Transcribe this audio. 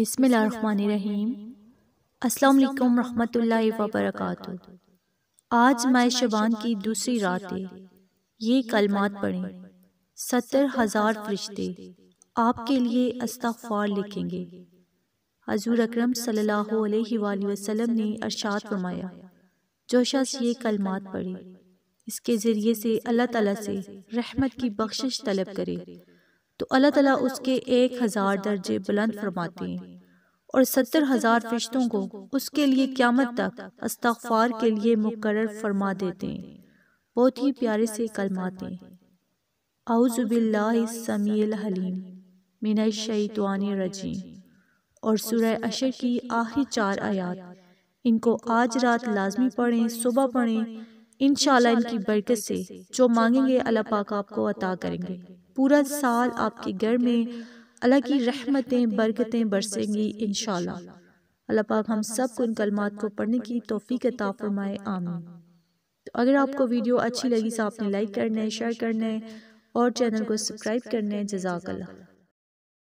बिसमीम अस्सलाम रहमतुल्लाहि व बरकातहू आज माय शबान की दूसरी रात है ये कलमात पढ़ें सत्तर हज़ार फरिश्ते आपके लिए अस्तफ़ार लिखेंगे हजूर अक्रम सल्लल्लाहु अलैहि वसल्लम ने अरशाद फरमाया जो शख्स ये कलमात पढ़े इसके ज़रिए से अल्लाह ताला से रहमत की बख्शिश तलब करे तो अल्लाह तला उसके एक हज़ार दर्जे बुलंद फरमाते हैं और सत्तर हज़ार फिश्तों को उसके लिए क्यामत तक अस्तफार के लिए मुकर फरमा देते हैं बहुत ही प्यारे से कलमाते हैं हलीम मिन शैतवान रजी और सुरह अशर की आखिरी चार आयात इनको आज रात लाजमी पढ़ें सुबह पढ़ें इन इनकी बरकत से जो मांगेंगे अल्लाह पाक आपको अता करेंगे पूरा साल आपके घर में अल्लाह की रहमतें बरकतें बरसेंगी इन अल्लाह पाक हम सब को इन कलमात को पढ़ने की तोफ़ी अता ताफरमाए आमी तो अगर आपको वीडियो अच्छी लगी तो आपने लाइक करना है शेयर करना है और चैनल को सब्सक्राइब करना है जजाकल्ला